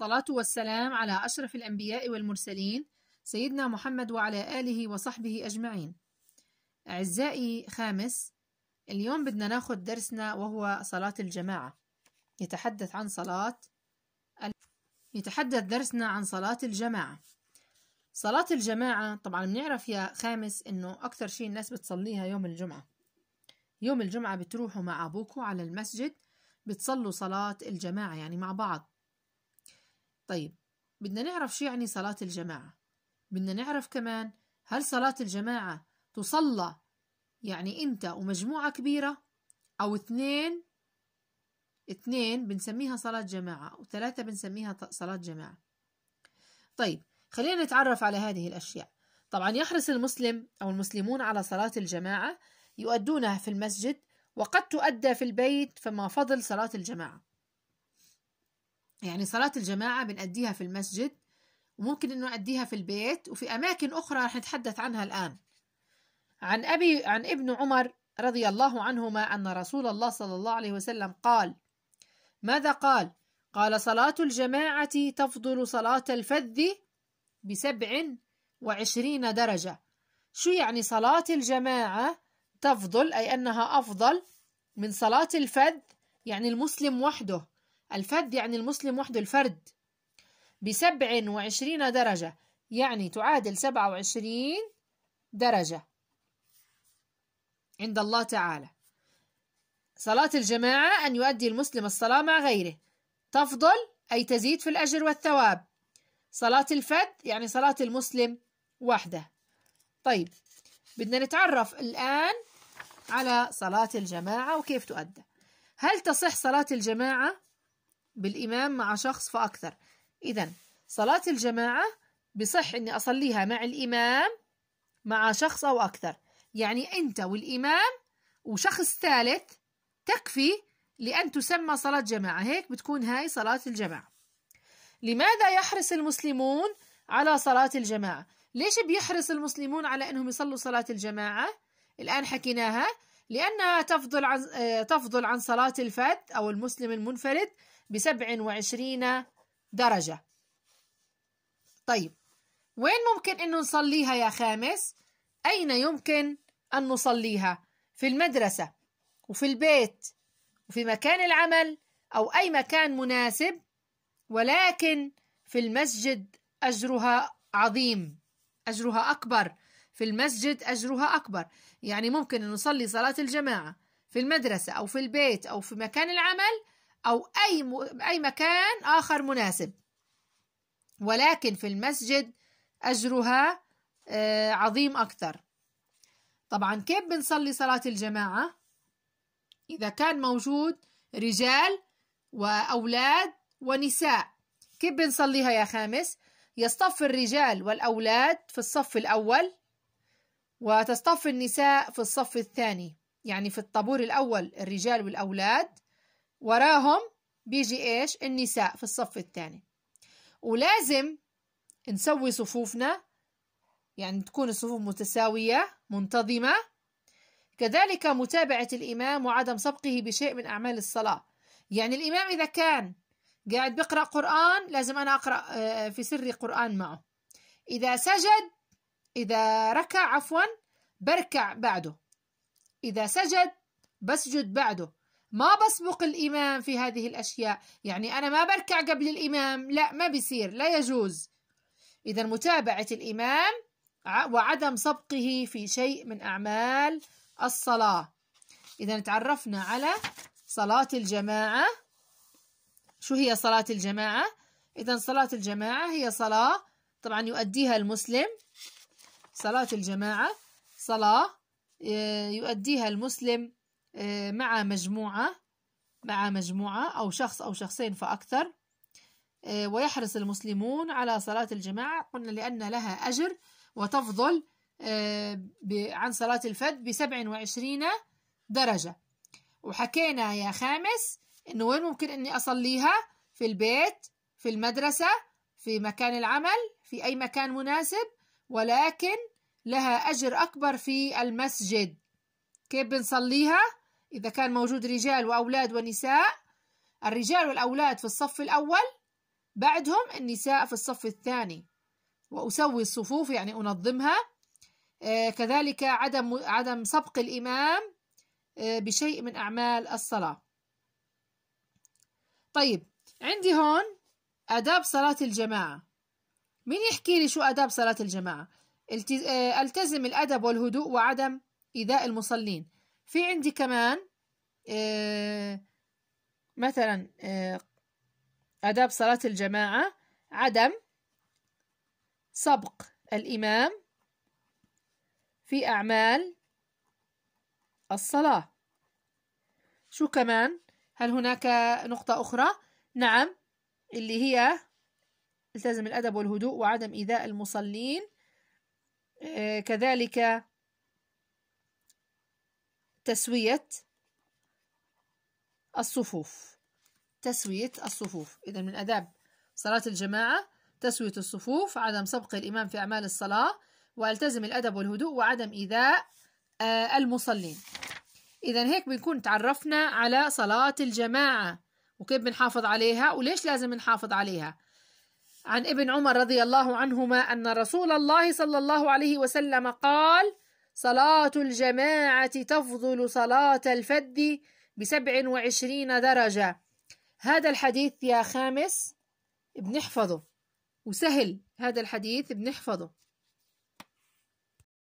الصلاة والسلام على أشرف الأنبياء والمرسلين سيدنا محمد وعلى آله وصحبه أجمعين أعزائي خامس اليوم بدنا ناخد درسنا وهو صلاة الجماعة يتحدث عن صلاة ال... يتحدث درسنا عن صلاة الجماعة صلاة الجماعة طبعا بنعرف يا خامس إنه أكثر شيء الناس بتصليها يوم الجمعة يوم الجمعة بتروحوا مع أبوكوا على المسجد بتصلوا صلاة الجماعة يعني مع بعض طيب بدنا نعرف شو يعني صلاة الجماعة بدنا نعرف كمان هل صلاة الجماعة تصلى يعني أنت ومجموعة كبيرة أو اثنين اثنين بنسميها صلاة جماعة وثلاثة بنسميها صلاة جماعة طيب خلينا نتعرف على هذه الأشياء طبعا يحرص المسلم أو المسلمون على صلاة الجماعة يؤدونها في المسجد وقد تؤدى في البيت فما فضل صلاة الجماعة يعني صلاة الجماعة بنأديها في المسجد وممكن إنه نأديها في البيت وفي أماكن أخرى رح نتحدث عنها الآن عن أبي عن ابن عمر رضي الله عنهما أن رسول الله صلى الله عليه وسلم قال ماذا قال؟ قال صلاة الجماعة تفضل صلاة الفذ بسبع وعشرين درجة شو يعني صلاة الجماعة تفضل أي أنها أفضل من صلاة الفذ يعني المسلم وحده الفد يعني المسلم وحده الفرد بسبع وعشرين درجة يعني تعادل سبعة وعشرين درجة عند الله تعالى صلاة الجماعة أن يؤدي المسلم الصلاة مع غيره تفضل أي تزيد في الأجر والثواب صلاة الفد يعني صلاة المسلم وحده طيب بدنا نتعرف الآن على صلاة الجماعة وكيف تؤدى هل تصح صلاة الجماعة بالإمام مع شخص فأكثر إذا صلاة الجماعة بصح إني أصليها مع الإمام مع شخص أو أكثر يعني أنت والإمام وشخص ثالث تكفي لأن تسمى صلاة جماعة هيك بتكون هاي صلاة الجماعة لماذا يحرص المسلمون على صلاة الجماعة ليش بيحرص المسلمون على أنهم يصلوا صلاة الجماعة الآن حكيناها لأنها تفضل عن, تفضل عن صلاة الفرد أو المسلم المنفرد بسبع وعشرين درجة طيب وين ممكن أن نصليها يا خامس؟ أين يمكن أن نصليها؟ في المدرسة وفي البيت وفي مكان العمل أو أي مكان مناسب ولكن في المسجد أجرها عظيم أجرها أكبر في المسجد أجرها أكبر يعني ممكن أن نصلي صلاة الجماعة في المدرسة أو في البيت أو في مكان العمل أو أي م... أي مكان آخر مناسب ولكن في المسجد أجرها آه، عظيم أكثر طبعا كيف بنصلي صلاة الجماعة إذا كان موجود رجال وأولاد ونساء كيف بنصليها يا خامس يصطف الرجال والأولاد في الصف الأول وتصطف النساء في الصف الثاني يعني في الطابور الأول الرجال والأولاد وراهم بيجي إيش النساء في الصف الثاني ولازم نسوي صفوفنا يعني تكون الصفوف متساوية منتظمة كذلك متابعة الإمام وعدم سبقه بشيء من أعمال الصلاة يعني الإمام إذا كان قاعد بقرأ قرآن لازم أنا أقرأ آه، في سري قرآن معه إذا سجد إذا ركع عفوا بركع بعده إذا سجد بسجد بعده ما بسبق الإمام في هذه الأشياء يعني أنا ما بركع قبل الإمام لا ما بيصير لا يجوز إذا متابعة الإمام وعدم سبقه في شيء من أعمال الصلاة إذا تعرفنا على صلاة الجماعة شو هي صلاة الجماعة؟ إذا صلاة الجماعة هي صلاة طبعا يؤديها المسلم صلاة الجماعة صلاة آه، يؤديها المسلم آه، مع مجموعة مع مجموعة أو شخص أو شخصين فأكثر آه، ويحرص المسلمون على صلاة الجماعة قلنا لأن لها أجر وتفضل آه، عن صلاة الفد ب 27 درجة وحكينا يا خامس إنه وين ممكن إني أصليها في البيت في المدرسة في مكان العمل في أي مكان مناسب ولكن لها أجر أكبر في المسجد كيف بنصليها إذا كان موجود رجال وأولاد ونساء الرجال والأولاد في الصف الأول بعدهم النساء في الصف الثاني وأسوي الصفوف يعني أنظمها آه، كذلك عدم عدم سبق الإمام آه، بشيء من أعمال الصلاة طيب عندي هون آداب صلاة الجماعة مين يحكي لي شو آداب صلاة الجماعة آه، التزم الأدب والهدوء وعدم إيذاء المصلين في عندي كمان آه، مثلا آه، آداب صلاة الجماعة عدم سبق الإمام في أعمال الصلاة شو كمان هل هناك نقطة أخرى نعم اللي هي التزم الأدب والهدوء وعدم إيذاء المصلين آه، كذلك تسوية الصفوف تسوية الصفوف إذا من أداب صلاة الجماعة تسوية الصفوف عدم سبق الإمام في أعمال الصلاة والتزم الأدب والهدوء وعدم إيذاء آه، المصلين إذا هيك بنكون تعرفنا على صلاة الجماعة وكيف بنحافظ عليها وليش لازم نحافظ عليها عن ابن عمر رضي الله عنهما أن رسول الله صلى الله عليه وسلم قال صلاة الجماعة تفضل صلاة الفد بسبع وعشرين درجة هذا الحديث يا خامس بنحفظه وسهل هذا الحديث بنحفظه